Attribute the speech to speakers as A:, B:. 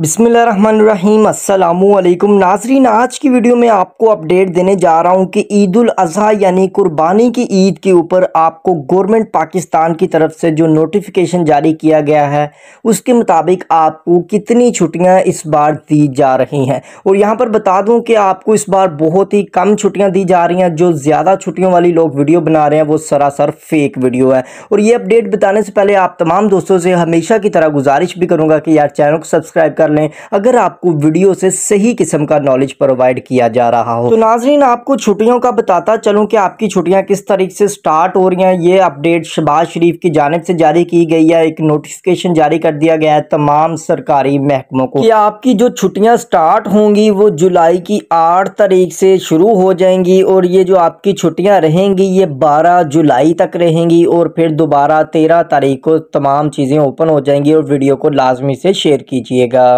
A: बिसमीम अल्लाम नाजरीन आज की वीडियो में आपको अपडेट देने जा रहा हूँ कि ईद अज़ी यानी कुर्बानी की ईद के ऊपर आपको गवर्नमेंट पाकिस्तान की तरफ से जो नोटिफिकेशन जारी किया गया है उसके मुताबिक आपको कितनी छुट्टियाँ इस बार दी जा रही हैं और यहाँ पर बता दूँ कि आपको इस बार बहुत ही कम छुट्टियाँ दी जा रही हैं जो ज़्यादा छुट्टियों वाली लोग वीडियो बना रहे हैं वो सरासर फेक वीडियो है और ये अपडेट बताने से पहले आप तमाम दोस्तों से हमेशा की तरह गुजारिश भी करूँगा कि यार चैनल को सब्सक्राइब कर कर लें अगर आपको वीडियो से सही किस्म का नॉलेज प्रोवाइड किया जा रहा हो तो नाजरीन आपको छुट्टियों का बताता चलूँ कि आपकी छुट्टियाँ किस तरीके से स्टार्ट हो रही हैं ये अपडेट शहबाज शरीफ की जानब से जारी की गई है एक नोटिफिकेशन जारी कर दिया गया है तमाम सरकारी महकमों को कि आपकी जो छुट्टियाँ स्टार्ट होंगी वो जुलाई की आठ तारीख से शुरू हो जाएंगी और ये जो आपकी छुट्टियां रहेंगी ये बारह जुलाई तक रहेंगी और फिर दोबारा तेरह तारीख को तमाम चीज़ें ओपन हो जाएंगी और वीडियो को लाजमी से शेयर कीजिएगा